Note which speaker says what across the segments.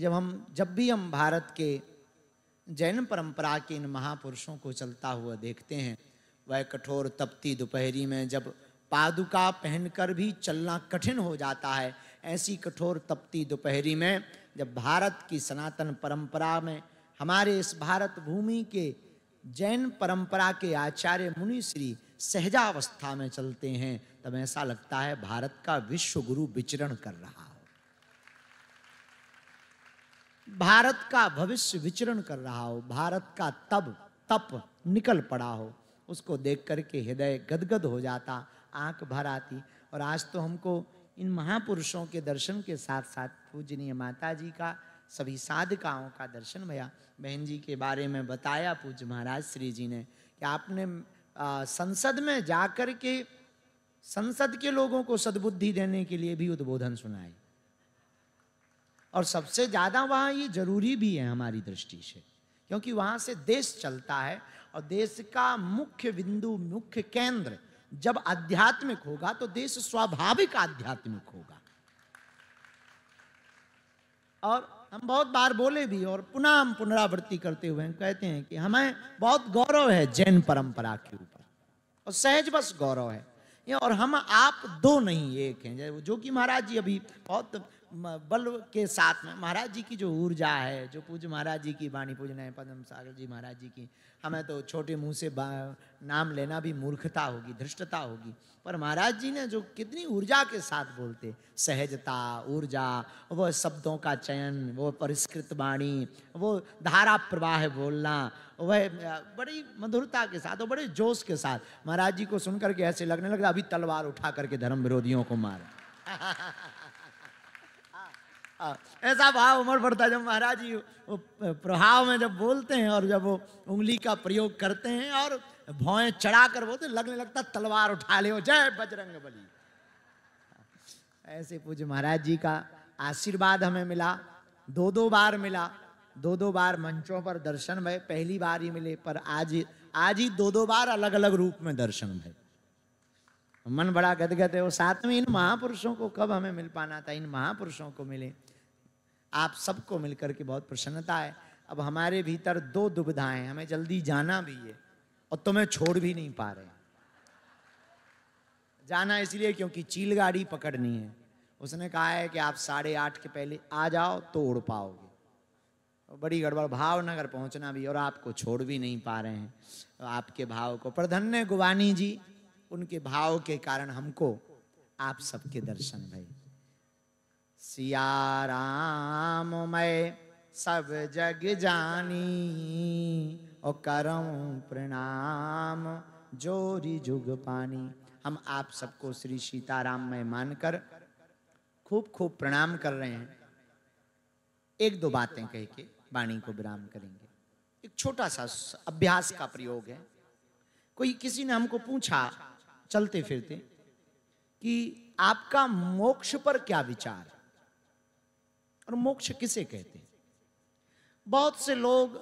Speaker 1: जब हम जब भी हम भारत के जैन परंपरा के इन महापुरुषों को चलता हुआ देखते हैं वह कठोर तपती दोपहरी में जब पादुका पहनकर भी चलना कठिन हो जाता है ऐसी कठोर तपती दोपहरी में जब भारत की सनातन परंपरा में हमारे इस भारत भूमि के जैन परंपरा के आचार्य मुनि श्री सहजावस्था में चलते हैं तब ऐसा लगता है भारत का विश्व गुरु विचरण कर रहा है भारत का भविष्य विचरण कर रहा हो भारत का तब तप निकल पड़ा हो उसको देख करके हृदय गदगद हो जाता आंख भर आती और आज तो हमको इन महापुरुषों के दर्शन के साथ साथ पूजनीय माता जी का सभी साधकाओं का दर्शन भया बहन जी के बारे में बताया पूज्य महाराज श्री जी ने कि आपने आ, संसद में जाकर के संसद के लोगों को सद्बुद्धि देने के लिए भी उद्बोधन सुनाई और सबसे ज़्यादा वहां ये जरूरी भी है हमारी दृष्टि से क्योंकि वहां से देश चलता है और देश का मुख्य बिंदु मुख्य केंद्र जब आध्यात्मिक होगा तो देश स्वाभाविक आध्यात्मिक होगा और हम बहुत बार बोले भी और पुनः हम पुनरावृत्ति करते हुए हम कहते हैं कि हमें बहुत गौरव है जैन परंपरा के ऊपर और सहज बस गौरव है और हम आप दो नहीं एक हैं जो कि महाराज जी अभी बहुत बल के साथ में महाराज जी की जो ऊर्जा है जो पूज महाराज जी की वाणी है पद्म सागर जी महाराज जी की हमें तो छोटे मुंह से नाम लेना भी मूर्खता होगी धृष्टता होगी पर महाराज जी ने जो कितनी ऊर्जा के साथ बोलते सहजता ऊर्जा वो शब्दों का चयन वो परिष्कृत वाणी वो धारा प्रवाह बोलना वह बड़ी मधुरता के साथ और बड़े जोश के साथ महाराज जी को सुनकर के ऐसे लगने लगता अभी तलवार उठा करके धर्म विरोधियों को मार ऐसा भाव उम्र पड़ता जब महाराज जी वो प्रभाव में जब बोलते हैं और जब वो उंगली का प्रयोग करते हैं और भौएं चढ़ा कर बोलते लगने लगता तलवार उठा ले जय बजरंग बली ऐसे पूज्य महाराज जी का आशीर्वाद हमें मिला दो दो बार मिला दो दो बार मंचों पर दर्शन भय पहली बार ही मिले पर आज आज ही दो दो बार अलग अलग रूप में दर्शन भय मन बड़ा गदगद है वो साथ में इन महापुरुषों को कब हमें मिल पाना था इन महापुरुषों को मिले आप सबको मिलकर के बहुत प्रसन्नता है अब हमारे भीतर दो दुविधाएं हमें जल्दी जाना भी है और तुम्हें तो छोड़ भी नहीं पा रहे जाना इसलिए क्योंकि चील गाड़ी पकड़नी है उसने कहा है कि आप साढ़े आठ के पहले आ जाओ तो उड़ पाओगे बड़ी गड़बड़ भावनगर पहुंचना भी और आपको छोड़ भी नहीं पा रहे हैं तो आपके भाव को प्रधन्य गुवानी जी उनके भाव के कारण हमको आप सबके दर्शन भाई सिया राम मैं सब जग जानी ओ करम प्रणाम जोरी जुग पानी हम आप सबको श्री सीताराम में मानकर खूब खूब प्रणाम कर रहे हैं एक दो बातें कह के वाणी को विराम करेंगे एक छोटा सा अभ्यास का प्रयोग है कोई किसी ने हमको पूछा चलते फिरते कि आपका मोक्ष पर क्या विचार और मोक्ष किसे कहते हैं बहुत से लोग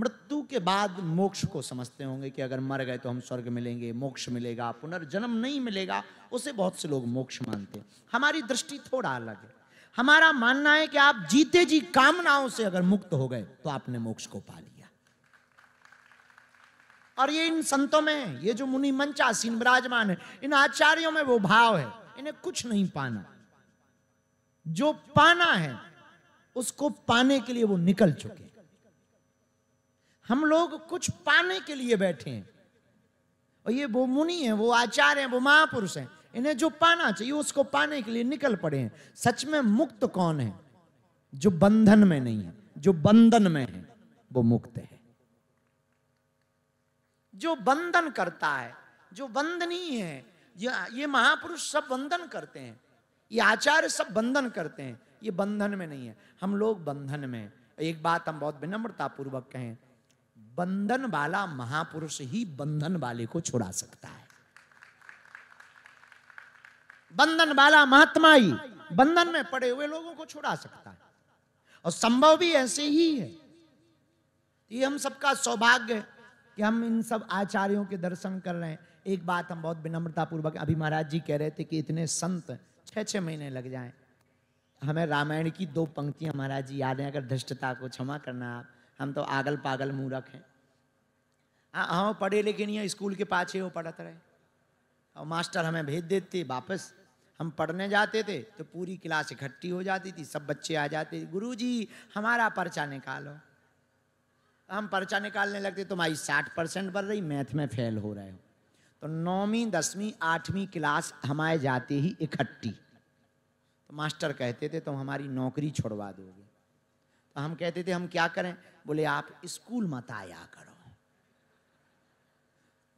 Speaker 1: मृत्यु के बाद मोक्ष को समझते होंगे कि अगर मर गए तो हम स्वर्ग मिलेंगे मोक्ष मिलेगा पुनर्जन्म नहीं मिलेगा उसे बहुत से लोग मोक्ष मानते हैं हमारी दृष्टि थोड़ा अलग है हमारा मानना है कि आप जीते जी कामनाओं से अगर मुक्त हो गए तो आपने मोक्ष को पा लिया और ये इन संतों में ये जो मुनि मंचासीन विराजमान है इन आचार्यों में वो भाव है इन्हें कुछ नहीं पाना जो पाना है उसको पाने के लिए वो निकल चुके हम लोग कुछ पाने के लिए बैठे हैं और ये वो मुनि है वो आचार्य हैं वो महापुरुष हैं इन्हें जो पाना चाहिए उसको पाने के लिए निकल पड़े हैं सच में मुक्त कौन है जो बंधन में नहीं है जो बंधन में है वो मुक्त है जो बंधन करता है जो बंधनीय है ये महापुरुष सब बंधन करते हैं ये आचार्य सब बंधन करते हैं ये बंधन में नहीं है हम लोग बंधन में एक बात हम बहुत विनम्रता पूर्वक कहें बंधन वाला महापुरुष ही बंधन वाले को छुड़ा सकता है बंधन वाला महात्मा ही बंधन में पड़े हुए लोगों को छुड़ा सकता है और संभव भी ऐसे ही है ये हम सबका सौभाग्य है कि हम इन सब आचार्यों के दर्शन कर रहे हैं एक बात हम बहुत विनम्रता पूर्वक अभी महाराज जी कह रहे थे कि इतने संत छः छः महीने लग जाएं हमें रामायण की दो पंक्तियां महाराज जी याद हैं अगर धृष्टता को क्षमा करना आप हम तो आगल पागल मूर्ख हैं हाँ हाँ पढ़े लेकिन ये स्कूल के पाछे हो पढ़ते रहे और मास्टर हमें भेज देते वापस हम पढ़ने जाते थे तो पूरी क्लास इकट्ठी हो जाती थी सब बच्चे आ जाते गुरु जी हमारा पर्चा निकालो हम पर्चा निकालने लगते तुम्हारी साठ परसेंट बढ़ रही मैथ में फेल हो रहे हो तो नौवीं दसवीं आठवीं क्लास हमारे जाते ही इकट्ठी तो मास्टर कहते थे तुम तो हमारी नौकरी छोड़वा दोगे तो हम कहते थे हम क्या करें बोले आप स्कूल मत आया करो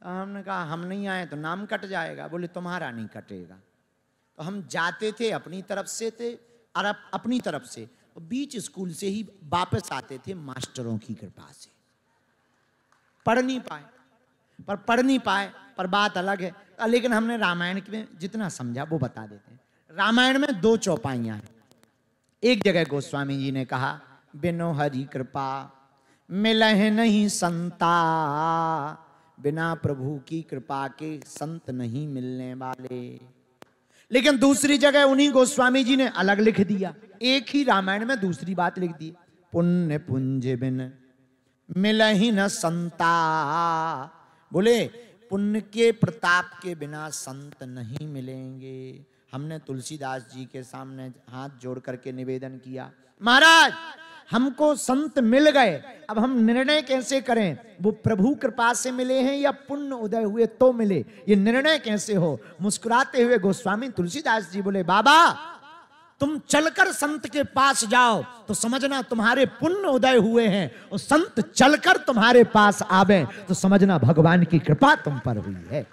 Speaker 1: तो हमने कहा हम नहीं आए तो नाम कट जाएगा बोले तुम्हारा नहीं कटेगा तो हम जाते थे अपनी तरफ से थे और अपनी तरफ से बीच स्कूल से ही वापस आते थे मास्टरों की कृपा से पढ़ नहीं पाए पर पढ़ नहीं पाए पर बात अलग है लेकिन हमने रामायण में जितना समझा वो बता देते हैं रामायण में दो चौपाइयां एक जगह गोस्वामी जी ने कहा बिनो हरि कृपा मिलह नहीं संता बिना प्रभु की कृपा के संत नहीं मिलने वाले लेकिन दूसरी जगह उन्हीं गोस्वामी जी ने अलग लिख दिया एक ही रामायण में दूसरी बात लिख दी पुण्य पुंज बिन मिल ही न संता बोले पुण्य के प्रताप के बिना संत नहीं मिलेंगे हमने तुलसीदास जी के सामने हाथ जोड़ करके निवेदन किया महाराज हमको संत मिल गए अब हम निर्णय कैसे करें वो प्रभु कृपा से मिले हैं या पुण्य उदय हुए तो मिले ये निर्णय कैसे हो मुस्कुराते हुए गोस्वामी तुलसीदास जी बोले बाबा तुम चलकर संत के पास जाओ तो समझना तुम्हारे पुण्य उदय हुए हैं और संत चलकर तुम्हारे पास आवे तो समझना भगवान की कृपा तुम पर हुई है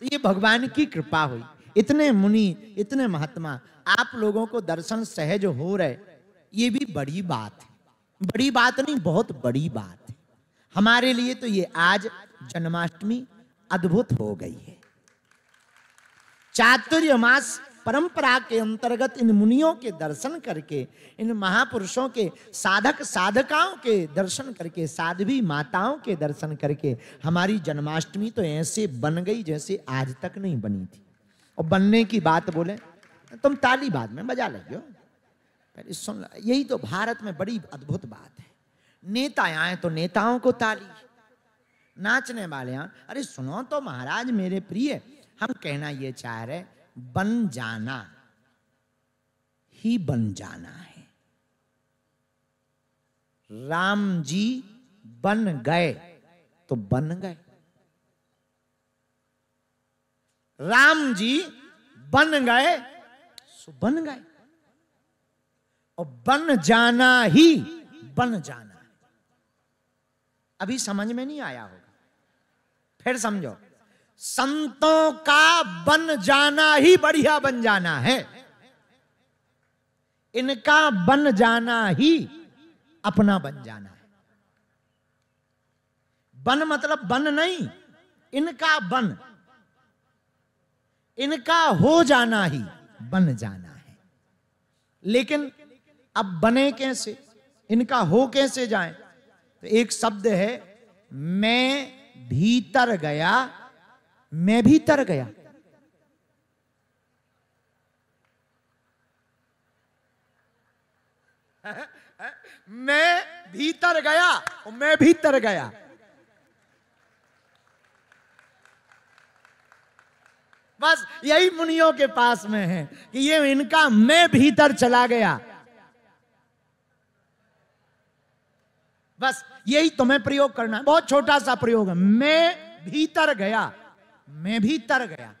Speaker 1: तो ये भगवान की कृपा हुई इतने मुनि इतने महात्मा आप लोगों को दर्शन सहज हो रहे ये भी बड़ी बात है बड़ी बात नहीं बहुत बड़ी बात है हमारे लिए तो ये आज जन्माष्टमी अद्भुत हो गई है चातुर्य मास परंपरा के अंतर्गत इन मुनियों के दर्शन करके इन महापुरुषों के साधक साधकाओं के दर्शन करके साध्वी माताओं के दर्शन करके हमारी जन्माष्टमी तो ऐसे बन गई जैसे आज तक नहीं बनी थी और बनने की बात बोले तुम ताली बाद में बजा लगे पहले सुन यही तो भारत में बड़ी अद्भुत बात है नेता आए तो नेताओं को ताली नाचने वाले यहाँ अरे सुनो तो महाराज मेरे प्रिय हम कहना ये चाह रहे बन जाना ही बन जाना है राम जी बन गए तो बन गए राम जी बन गए सो बन गए और बन जाना ही बन जाना अभी समझ में नहीं आया होगा फिर समझो संतों का बन जाना ही बढ़िया बन जाना है इनका बन जाना ही अपना बन जाना है बन मतलब बन नहीं इनका बन इनका हो जाना ही बन जाना है लेकिन अब बने कैसे इनका हो कैसे जाए तो एक शब्द है मैं भीतर गया मैं भी तर गया मैं भीतर गया मैं भीतर गया बस यही मुनियों के पास में है कि ये इनका मैं भीतर चला गया बस यही तुम्हें तो प्रयोग करना है बहुत छोटा सा प्रयोग है मैं भीतर गया मैं भी तर गया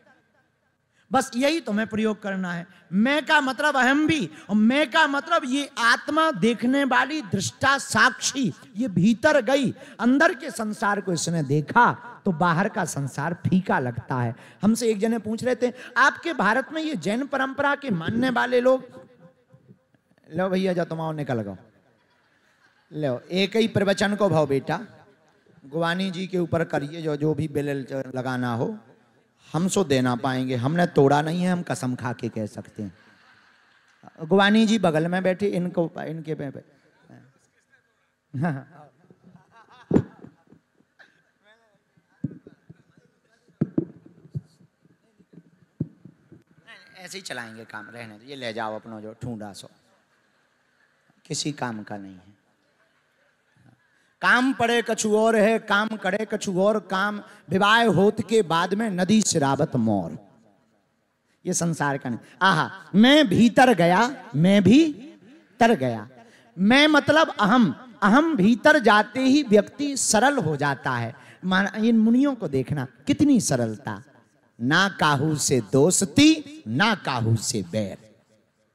Speaker 1: बस यही तो मैं प्रयोग करना है मैं का मतलब अहम भी और मैं का मतलब ये आत्मा देखने वाली दृष्टा साक्षी ये भीतर गई अंदर के संसार को इसने देखा तो बाहर का संसार फीका लगता है हमसे एक जने पूछ रहे थे आपके भारत में ये जैन परंपरा के मानने वाले लोग लो भैया जा तुम आओ निकल गो लो एक ही प्रवचन को भाव बेटा गुवानी जी के ऊपर करिए जो जो भी बिल लगाना हो हम सो देना पाएंगे हमने तोड़ा नहीं है हम कसम खा के कह सकते हैं गुवानी जी बगल में बैठे इनको इनके पे, पे। ऐसे ही चलाएंगे काम रहने दो ये ले जाओ अपना जो ठूडा सो किसी काम का नहीं है काम पड़े कछु और है काम करे कछु और काम विवाह होत के बाद में नदी शराबत मोर ये संसार का नहीं आहा मैं भीतर गया मैं भी तर गया मैं मतलब अहम अहम भीतर जाते ही व्यक्ति सरल हो जाता है इन मुनियों को देखना कितनी सरलता ना काहू से दोस्ती ना काहू से बैर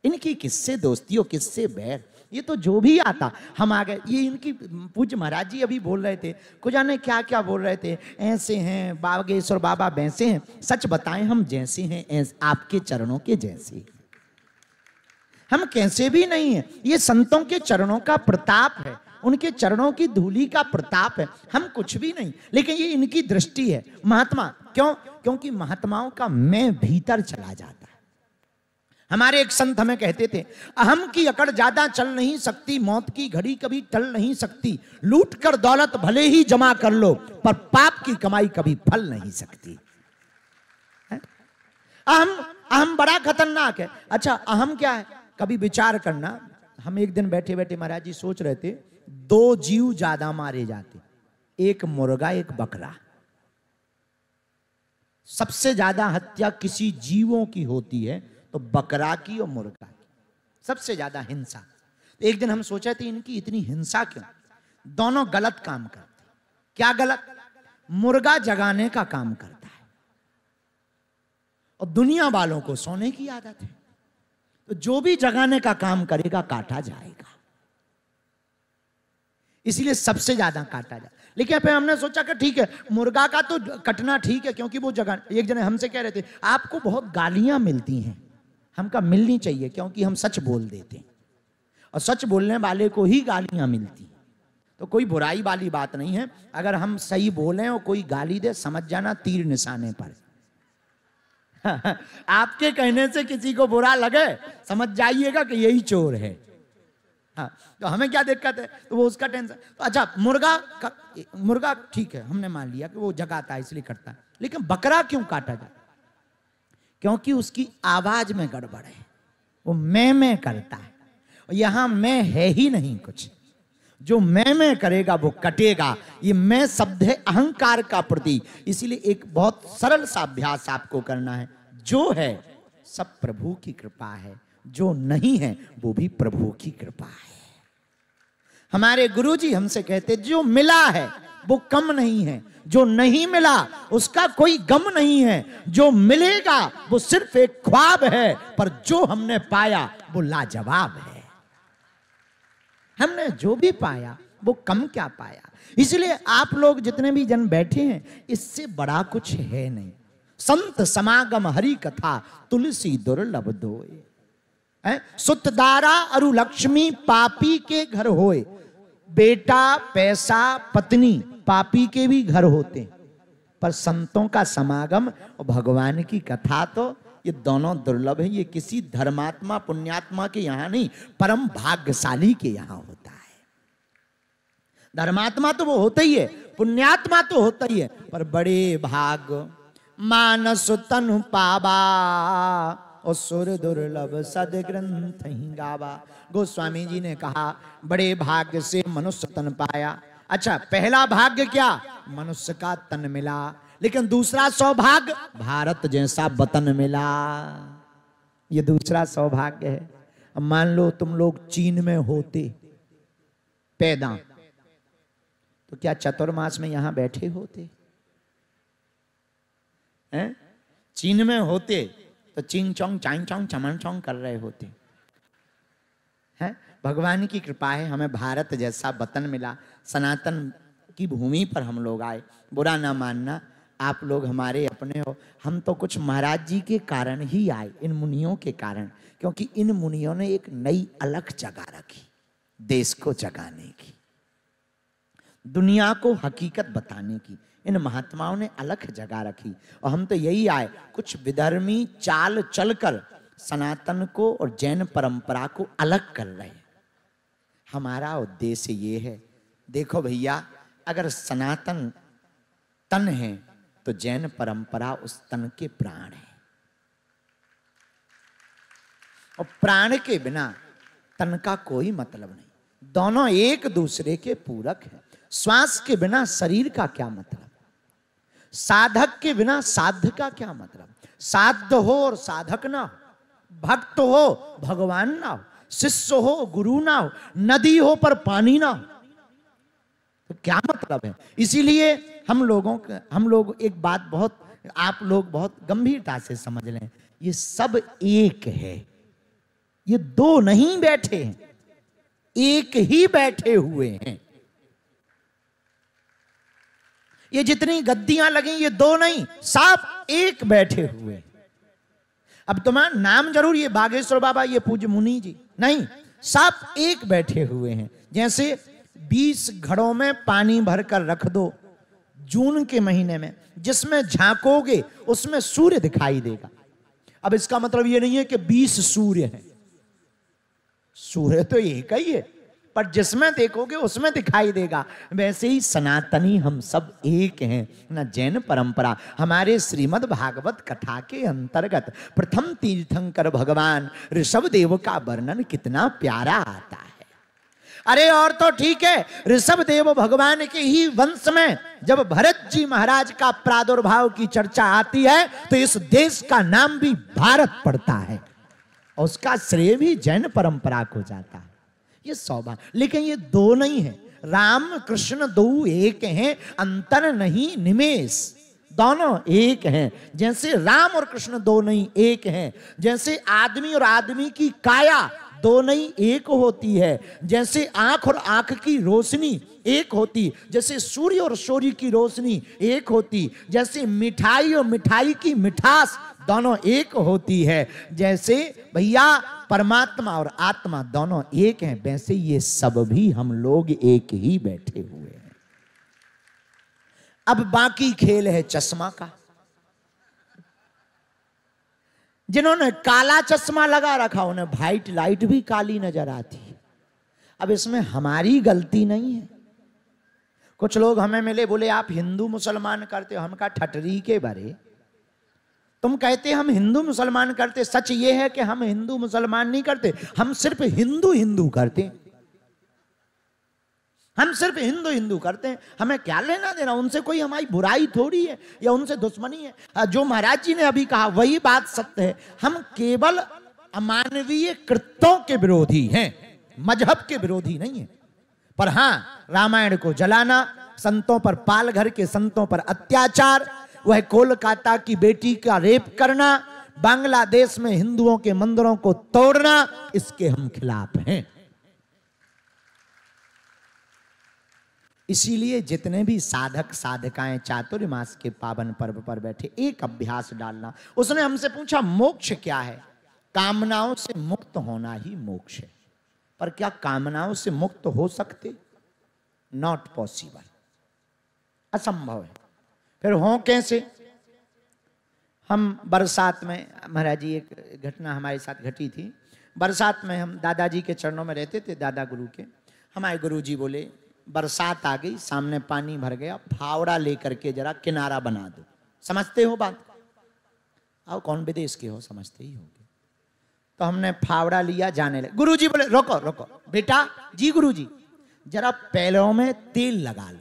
Speaker 1: इनकी किससे दोस्ती और किससे बैर ये तो जो भी आता हम आ गए ये इनकी पूज्य महाराज जी अभी बोल रहे थे को जाने क्या क्या बोल रहे थे ऐसे हैं बागेश्वर बाबा वैसे हैं सच बताएं हम जैसे हैं ऐसे आपके चरणों के जैसे हम कैसे भी नहीं है ये संतों के चरणों का प्रताप है उनके चरणों की धूली का प्रताप है हम कुछ भी नहीं लेकिन ये इनकी दृष्टि है महात्मा क्यों क्योंकि महात्माओं का मैं भीतर चला जाता हमारे एक संत हमें कहते थे अहम की अकड़ ज्यादा चल नहीं सकती मौत की घड़ी कभी टल नहीं सकती लूट कर दौलत भले ही जमा कर लो पर पाप की कमाई कभी फल नहीं सकती अहम अहम बड़ा खतरनाक है अच्छा अहम क्या है कभी विचार करना हम एक दिन बैठे बैठे महाराज जी सोच रहे थे दो जीव ज्यादा मारे जाते एक मुर्गा एक बकरा सबसे ज्यादा हत्या किसी जीवों की होती है तो बकरा की और मुर्गा की सबसे ज्यादा हिंसा तो एक दिन हम सोचे थे इनकी इतनी हिंसा क्यों दोनों गलत काम करते क्या गलत मुर्गा जगाने का काम करता है और दुनिया वालों को सोने की आदत है तो जो भी जगाने का काम करेगा काटा जाएगा इसीलिए सबसे ज्यादा काटा जाए लेकिन फिर हमने सोचा कि ठीक है मुर्गा का तो कटना ठीक है क्योंकि वो जगह एक जने हमसे कह रहे थे आपको बहुत गालियां मिलती हैं हमका मिलनी चाहिए क्योंकि हम सच बोल देते हैं और सच बोलने वाले को ही गालियां मिलती हैं तो कोई बुराई वाली बात नहीं है अगर हम सही बोलें और कोई गाली दे समझ जाना तीर निशाने पर आपके कहने से किसी को बुरा लगे समझ जाइएगा कि यही चोर है हाँ तो हमें क्या दिक्कत है तो वो उसका टेंशन तो अच्छा मुर्गा का, मुर्गा ठीक है हमने मान लिया कि वो जगाता है इसलिए करता है लेकिन बकरा क्यों काटा जाए क्योंकि उसकी आवाज में गड़बड़ है वो मैं मैं करता है यहां मैं है ही नहीं कुछ जो मैं मैं करेगा वो कटेगा ये मैं शब्द है अहंकार का प्रतीक इसीलिए एक बहुत सरल सा अभ्यास आपको करना है जो है सब प्रभु की कृपा है जो नहीं है वो भी प्रभु की कृपा है हमारे गुरुजी हमसे कहते जो मिला है वो कम नहीं है जो नहीं मिला उसका कोई गम नहीं है जो मिलेगा वो सिर्फ एक ख्वाब है पर जो हमने पाया वो लाजवाब है हमने जो भी पाया वो कम क्या पाया इसलिए आप लोग जितने भी जन बैठे हैं इससे बड़ा कुछ है नहीं संत समागम हरि कथा तुलसी दुर्लभ दोए सुतदारा अरु लक्ष्मी पापी के घर होए बेटा पैसा पत्नी पापी के भी घर होते हैं पर संतों का समागम और भगवान की कथा तो ये दोनों दुर्लभ है ये किसी धर्मात्मा पुण्यात्मा के यहाँ नहीं परम भाग्यशाली के यहां होता है धर्मात्मा तो वो होता ही है पुण्यात्मा तो होता ही है पर बड़े भाग मानस तनु पाबा और सुर दुर्लभ सद ग्रंथ गावा गोस्वामी जी ने कहा बड़े भाग्य से मनुष्य तन पाया अच्छा पहला भाग्य क्या मनुष्य का तन मिला लेकिन दूसरा सौभाग्य भारत जैसा वतन मिला ये दूसरा सौभाग्य है मान लो तुम लोग चीन में होते पैदा तो क्या चतुर्मास में यहां बैठे होते हैं चीन में होते तो चिंग चौंग चाइन चौंग चमन चौंग कर रहे होते हैं भगवान की कृपा है हमें भारत जैसा वतन मिला सनातन की भूमि पर हम लोग आए बुरा ना मानना आप लोग हमारे अपने हो हम तो कुछ महाराज जी के कारण ही आए इन मुनियों के कारण क्योंकि इन मुनियों ने एक नई अलग जगह रखी देश को जगाने की दुनिया को हकीकत बताने की इन महात्माओं ने अलग जगह रखी और हम तो यही आए कुछ विधर्मी चाल चलकर सनातन को और जैन परंपरा को अलग कर रहे हैं हमारा उद्देश्य ये है देखो भैया अगर सनातन तन है तो जैन परंपरा उस तन के प्राण है और प्राण के बिना तन का कोई मतलब नहीं दोनों एक दूसरे के पूरक है श्वास के बिना शरीर का क्या मतलब साधक के बिना साध का क्या मतलब साध हो और साधक ना हो भक्त हो भगवान ना हो शिष्य हो गुरु ना हो नदी हो पर पानी ना हो तो क्या मतलब है इसीलिए हम लोगों का हम लोग एक बात बहुत आप लोग बहुत गंभीरता से समझ लें ये सब एक है ये दो नहीं बैठे हैं एक ही बैठे हुए हैं ये जितनी गद्दियां लगी ये दो नहीं साफ एक बैठे हुए हैं अब तुम्हारा नाम जरूर ये बागेश्वर बाबा ये पूज मुनि जी नहीं सब एक बैठे हुए हैं जैसे बीस घड़ों में पानी भरकर रख दो जून के महीने में जिसमें झांकोगे उसमें सूर्य दिखाई देगा अब इसका मतलब ये नहीं है कि बीस सूर्य हैं सूर्य तो एक ही है पर जिसमें देखोगे उसमें दिखाई देगा वैसे ही सनातनी हम सब एक हैं न जैन परंपरा हमारे श्रीमद् भागवत कथा के अंतर्गत प्रथम तीर्थंकर भगवान ऋषभ देव का वर्णन कितना प्यारा आता है अरे और तो ठीक है ऋषभ देव भगवान के ही वंश में जब भरत जी महाराज का प्रादुर्भाव की चर्चा आती है तो इस देश का नाम भी भारत पड़ता है उसका श्रेय भी जैन परंपरा को जाता है ये सौ बार लेकिन ये दो नहीं है राम कृष्ण दो एक हैं अंतर नहीं निमेश दोनों एक हैं जैसे राम और कृष्ण दो नहीं एक हैं जैसे आदमी और आदमी की काया दो नहीं एक होती है जैसे आंख और आंख की रोशनी एक होती जैसे सूर्य और सूर्य की रोशनी एक होती जैसे मिठाई और मिठाई की मिठास दोनों एक होती है जैसे भैया परमात्मा और आत्मा दोनों एक हैं वैसे ये सब भी हम लोग एक ही बैठे हुए हैं अब बाकी खेल है चश्मा का जिन्होंने काला चश्मा लगा रखा उन्हें व्हाइट लाइट भी काली नजर आती है अब इसमें हमारी गलती नहीं है कुछ लोग हमें मिले बोले आप हिंदू मुसलमान करते हो हम कहा ठटरी के बारे तुम कहते हम हिंदू मुसलमान करते सच ये है कि हम हिंदू मुसलमान नहीं करते हम सिर्फ हिंदू हिंदू करते हम सिर्फ हिंदू हिंदू करते हैं हमें क्या लेना देना उनसे कोई हमारी बुराई थोड़ी है या उनसे दुश्मनी है जो महाराज जी ने अभी कहा वही बात सत्य है हम केवल अमानवीय कृत्यों के विरोधी हैं मजहब के विरोधी नहीं है पर हां रामायण को जलाना संतों पर पालघर के संतों पर अत्याचार वह कोलकाता की बेटी का रेप करना बांग्लादेश में हिंदुओं के मंदिरों को तोड़ना इसके हम खिलाफ हैं इसीलिए जितने भी साधक साधकाएं चातुर्मास के पावन पर्व पर बैठे एक अभ्यास डालना उसने हमसे पूछा मोक्ष क्या है कामनाओं से मुक्त होना ही मोक्ष है पर क्या कामनाओं से मुक्त हो सकते नॉट पॉसिबल असंभव है फिर हों कैसे हम बरसात में महाराज जी एक घटना हमारे साथ घटी थी बरसात में हम दादाजी के चरणों में रहते थे दादा गुरु के हमारे गुरु जी बोले बरसात आ गई सामने पानी भर गया फावड़ा लेकर के जरा किनारा बना दो समझते हो बात आओ कौन विदेश के हो समझते ही होंगे तो हमने फावड़ा लिया जाने लगे गुरु जी बोले रोको रोको बेटा जी गुरु जी जरा पैरों में तेल लगा लो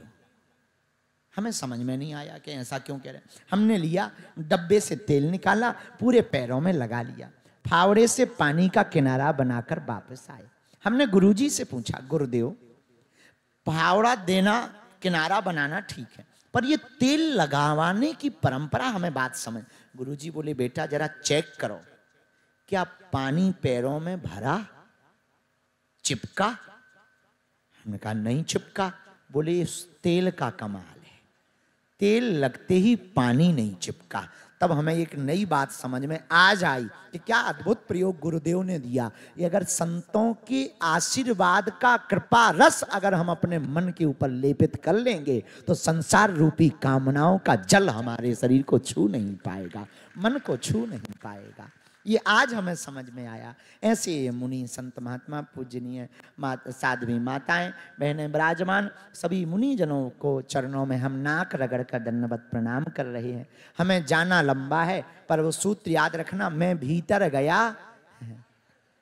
Speaker 1: हमें समझ में नहीं आया कि ऐसा क्यों कह रहे हमने लिया डब्बे से तेल निकाला पूरे पैरों में लगा लिया फावड़े से पानी का किनारा बनाकर वापस आए हमने गुरुजी से पूछा गुरुदेव फावड़ा देना किनारा बनाना ठीक है पर ये तेल लगावाने की परंपरा हमें बात समझ गुरुजी बोले बेटा जरा चेक करो क्या पानी पैरों में भरा चिपका हमने कहा नहीं चिपका बोले इस तेल का कमाल है तेल लगते ही पानी नहीं चिपका तब हमें एक नई बात समझ में आज आई कि क्या अद्भुत प्रयोग गुरुदेव ने दिया ये अगर संतों के आशीर्वाद का कृपा रस अगर हम अपने मन के ऊपर लेपित कर लेंगे तो संसार रूपी कामनाओं का जल हमारे शरीर को छू नहीं पाएगा मन को छू नहीं पाएगा ये आज हमें समझ में आया ऐसे ये मुनि संत महात्मा पूजनीय मात, साध्वी माताएं बहनें विराजमान सभी मुनि जनों को चरणों में हम नाक रगड़ कर दंडवत प्रणाम कर रहे हैं हमें जाना लंबा है पर वो सूत्र याद रखना मैं भीतर गया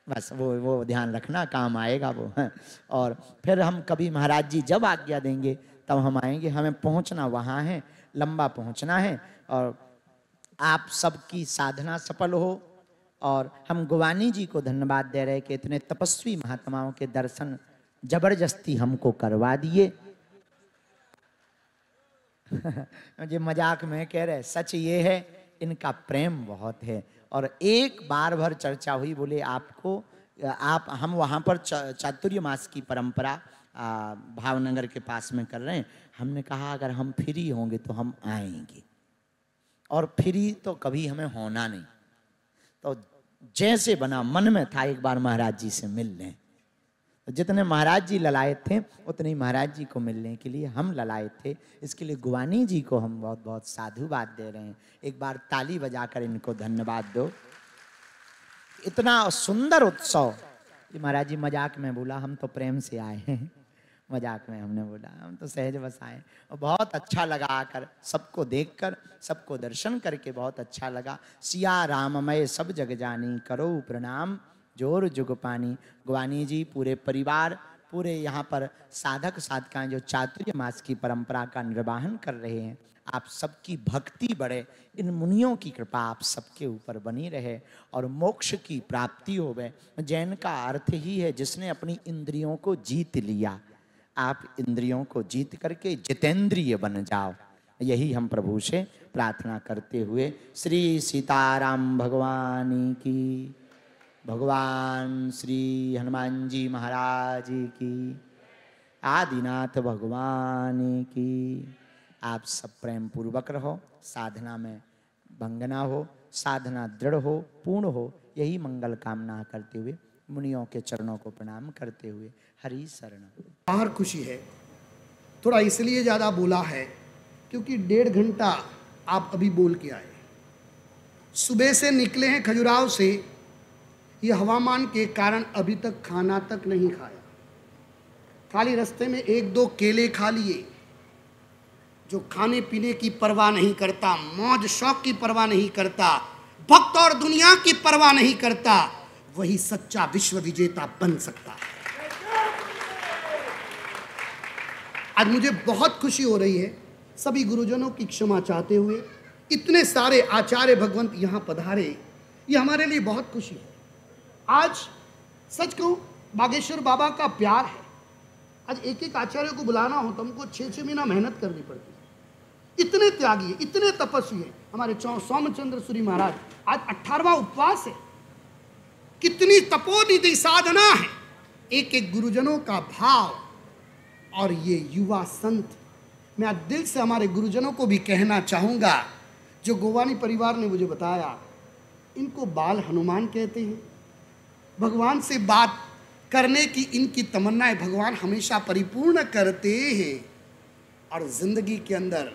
Speaker 1: बस वो वो ध्यान रखना काम आएगा वो है हाँ। और फिर हम कभी महाराज जी जब आज्ञा देंगे तब हम आएंगे हमें पहुंचना वहाँ है लंबा पहुंचना है और आप सबकी साधना सफल हो और हम गुवानी जी को धन्यवाद दे रहे कि इतने तपस्वी महात्माओं के दर्शन जबरदस्ती हमको करवा दिए मुझे मजाक में कह रहे सच ये है इनका प्रेम बहुत है और एक बार भर चर्चा हुई बोले आपको आप हम वहाँ पर चातुर्य मास की परंपरा भावनगर के पास में कर रहे हैं हमने कहा अगर हम फ्री होंगे तो हम आएंगे और फ्री तो कभी हमें होना नहीं तो जैसे बना मन में था एक बार महाराज जी से मिल लें जितने महाराज जी ललाए थे उतने ही महाराज जी को मिलने के लिए हम ललाए थे इसके लिए गुवानी जी को हम बहुत बहुत साधुवाद दे रहे हैं एक बार ताली बजाकर इनको धन्यवाद दो इतना सुंदर उत्सव महाराज जी मजाक में बोला हम तो प्रेम से आए हैं मजाक में हमने बोला हम तो सहज बस आए और बहुत अच्छा लगा आकर सबको देखकर सबको दर्शन करके बहुत अच्छा लगा सिया राममय सब जग जानी करो प्रणाम जोर जुग पानी गुवानी जी पूरे परिवार पूरे यहाँ पर साधक साधकाएं जो चातुर्य मास की परंपरा का निर्वाहन कर रहे हैं आप सबकी भक्ति बढ़े इन मुनियों की कृपा आप सबके ऊपर बनी रहे और मोक्ष की प्राप्ति हो जैन का अर्थ ही है जिसने अपनी इंद्रियों को जीत लिया आप इंद्रियों को जीत करके जितेंद्रिय बन जाओ यही हम प्रभु से प्रार्थना करते हुए श्री सीताराम भगवान की भगवान श्री हनुमान जी महाराज की आदिनाथ भगवान की आप सब प्रेम पूर्वक रहो साधना में भंगना हो साधना दृढ़ हो पूर्ण हो यही मंगल कामना करते हुए मुनियों के
Speaker 2: चरणों को प्रणाम करते हुए हरी शरण बाहर खुशी है थोड़ा इसलिए ज़्यादा बोला है क्योंकि डेढ़ घंटा आप अभी बोल के आए सुबह से निकले हैं खजुराव से ये हवामान के कारण अभी तक खाना तक नहीं खाया खाली रास्ते में एक दो केले खा लिए जो खाने पीने की परवाह नहीं करता मौज शौक की परवाह नहीं करता भक्त और दुनिया की परवाह नहीं करता वही सच्चा विश्व विजेता बन सकता है आज मुझे बहुत खुशी हो रही है सभी गुरुजनों की क्षमा चाहते हुए इतने सारे आचार्य भगवंत यहाँ पधारे ये हमारे लिए बहुत खुशी है आज सच कहूँ बागेश्वर बाबा का प्यार है आज एक एक आचार्य को बुलाना हो तो हमको छः छः महीना मेहनत करनी पड़ती है इतने त्यागी है इतने तपस्वी है हमारे चौ सौमचंद्र सूरी महाराज आज अट्ठारवा उपवास है कितनी तपोनिधि साधना है एक एक गुरुजनों का भाव और ये युवा संत मैं दिल से हमारे गुरुजनों को भी कहना चाहूँगा जो गोवानी परिवार ने मुझे बताया इनको बाल हनुमान कहते हैं भगवान से बात करने की इनकी तमन्नाएं भगवान हमेशा परिपूर्ण करते हैं और ज़िंदगी के अंदर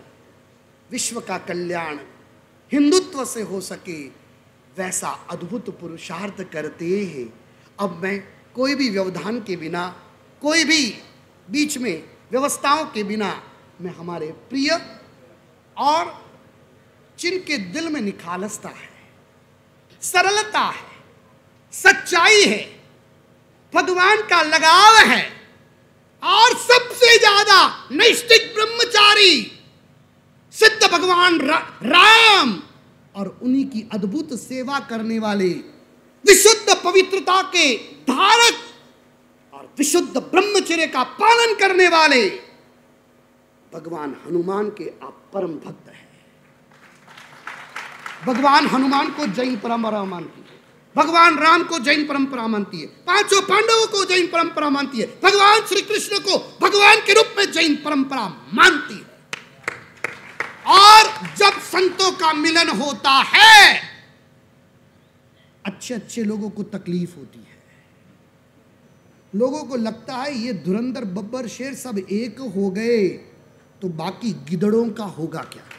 Speaker 2: विश्व का कल्याण हिंदुत्व से हो सके वैसा अद्भुत पुरुषार्थ करते हैं अब मैं कोई भी व्यवधान के बिना कोई भी बीच में व्यवस्थाओं के बिना में हमारे प्रिय और जिनके दिल में निखालसता है सरलता है सच्चाई है भगवान का लगाव है और सबसे ज्यादा नैष्टिक ब्रह्मचारी सिद्ध भगवान रा, राम और उन्हीं की अद्भुत सेवा करने वाले विशुद्ध पवित्रता के धारक विशुद्ध ब्रह्मचर्य का पालन करने वाले भगवान हनुमान के आप परम भक्त हैं भगवान हनुमान को जैन परंपरा मानती है भगवान राम को जैन परंपरा मानती है पांचों पांडवों को जैन परंपरा मानती है भगवान श्री कृष्ण को भगवान के रूप में जैन परंपरा मानती है और जब संतों का मिलन होता है अच्छे अच्छे लोगों को तकलीफ होती है लोगों को लगता है ये धुरंधर बब्बर शेर सब एक हो गए तो बाकी गिदड़ों का होगा क्या